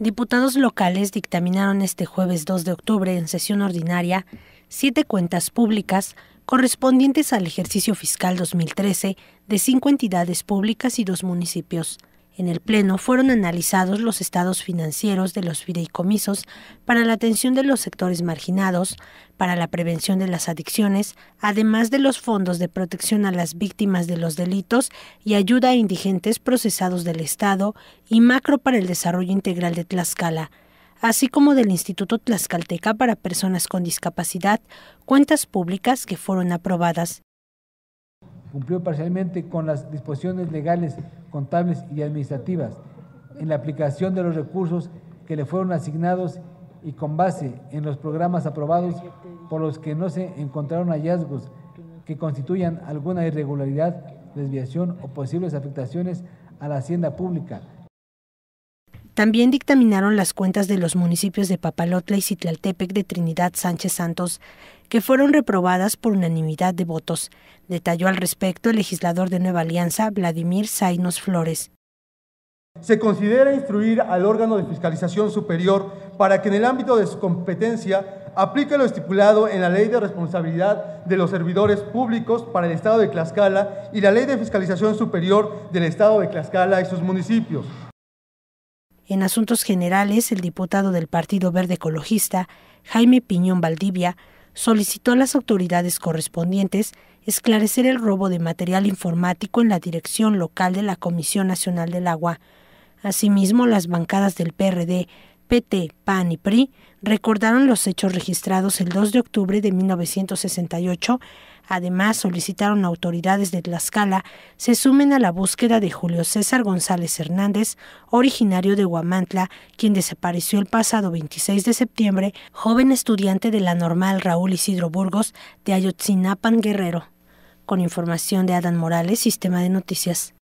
Diputados locales dictaminaron este jueves 2 de octubre en sesión ordinaria siete cuentas públicas correspondientes al ejercicio fiscal 2013 de cinco entidades públicas y dos municipios. En el Pleno fueron analizados los estados financieros de los fideicomisos para la atención de los sectores marginados, para la prevención de las adicciones, además de los fondos de protección a las víctimas de los delitos y ayuda a indigentes procesados del Estado y macro para el desarrollo integral de Tlaxcala así como del Instituto Tlaxcalteca para Personas con Discapacidad, cuentas públicas que fueron aprobadas cumplió parcialmente con las disposiciones legales, contables y administrativas en la aplicación de los recursos que le fueron asignados y con base en los programas aprobados por los que no se encontraron hallazgos que constituyan alguna irregularidad, desviación o posibles afectaciones a la hacienda pública también dictaminaron las cuentas de los municipios de Papalotla y Citlaltepec de Trinidad Sánchez Santos, que fueron reprobadas por unanimidad de votos, detalló al respecto el legislador de Nueva Alianza, Vladimir Zainos Flores. Se considera instruir al órgano de fiscalización superior para que en el ámbito de su competencia aplique lo estipulado en la Ley de Responsabilidad de los Servidores Públicos para el Estado de Tlaxcala y la Ley de Fiscalización Superior del Estado de Tlaxcala y sus municipios en asuntos generales, el diputado del Partido Verde Ecologista, Jaime Piñón Valdivia, solicitó a las autoridades correspondientes esclarecer el robo de material informático en la dirección local de la Comisión Nacional del Agua. Asimismo, las bancadas del PRD, PT, PAN y PRI recordaron los hechos registrados el 2 de octubre de 1968. Además, solicitaron a autoridades de Tlaxcala se sumen a la búsqueda de Julio César González Hernández, originario de Huamantla, quien desapareció el pasado 26 de septiembre, joven estudiante de la normal Raúl Isidro Burgos de Ayotzinapan Guerrero. Con información de Adán Morales, Sistema de Noticias.